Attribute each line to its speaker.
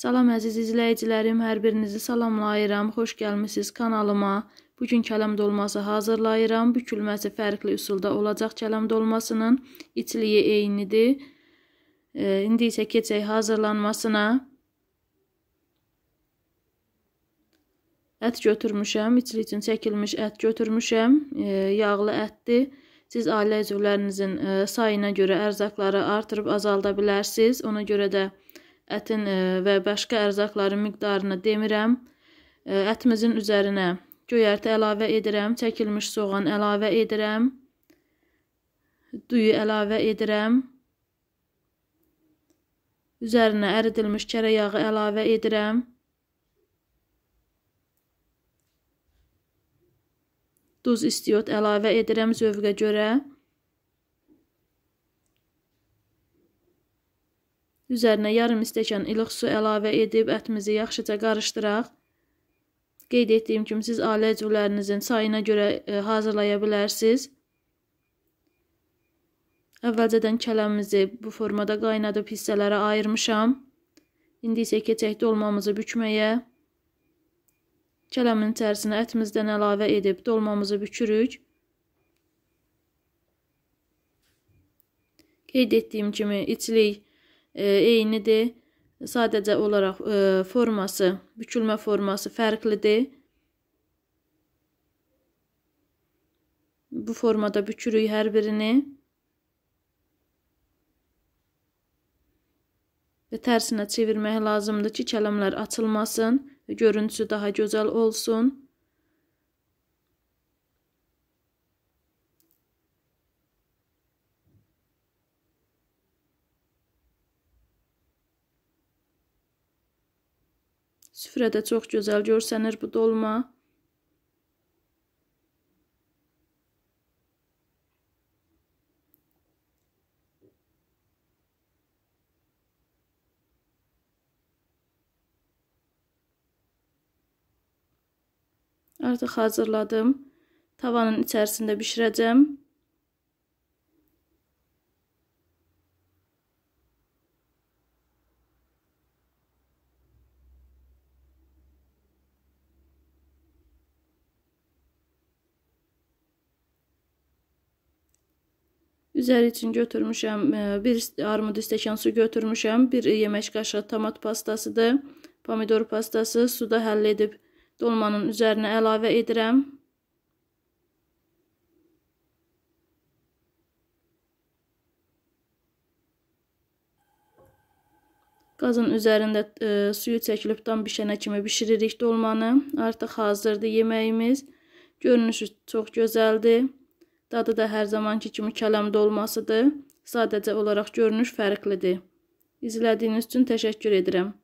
Speaker 1: Salam əziz izləyicilərim, hər birinizi salamlayıram. Xoş gəlmisiniz kanalıma. Bu gün kələm dolması hazırlayıram. Bükülməsi fərqli üsulda olacaq kələm dolmasının. İçliyi eynidir. E, indi isə keçək hazırlanmasına. Ət götürmüşəm, içli üçün çəkilmiş ət götürmüşəm, e, yağlı ətdir. Siz ailə üzvlərinizin e, sayına görə ərzaqları artırıb azalda bilərsiniz. Ona görə də ərzaqları ətin e, və başqa ərzaqların miqdarını demirəm. E, ətimizin üzərinə göyərti əlavə edirəm, çəkilmiş soğan əlavə edirəm, duyu əlavə edirəm. Üzərinə əridilmiş kərə yağı əlavə edirəm. Duz istiot əlavə edirəm zövqə görə. Üzərinə yarım stəkan ilıq su əlavə edib ətimizi yaxşıca qarışdıraq. Qeyd etdiyim kimi siz ailə üzvlərinizin sayına görə ə, e, hazırlaya bilərsiniz. Əvvəlcədən kələmizi bu formada qaynadıb hissələrə ayırmışam. İndi isə keçək dolmamızı bükməyə. Kələmin içərisinə ətimizdən əlavə edib dolmamızı bükürük. Qeyd etdiyim kimi içlik E, eynidir. Sadəcə olaraq ə, e, forması, bükülmə forması fərqlidir. Bu formada bükürük hər birini. Və tərsinə çevirmək lazımdır ki, kələmlər açılmasın, görüntüsü daha gözəl olsun. Süfrədə çox gözəl görsənir bu dolma. Artıq hazırladım. Tavanın içərisində bişirəcəm. Üzəri üçün götürmüşəm e, bir armud stəkan su götürmüşəm. Bir yemək qaşığı tomat pastasıdır. Pomidor pastası suda həll edib dolmanın üzərinə əlavə edirəm. Qazın üzərində e, suyu çəkilib tam bişənə kimi bişiririk dolmanı. Artıq hazırdır yeməyimiz. Görünüşü çox gözəldir. Dadı da hər zamanki kimi kələmdə olmasıdır. Sadəcə olaraq görünüş fərqlidir. İzlədiyiniz üçün təşəkkür edirəm.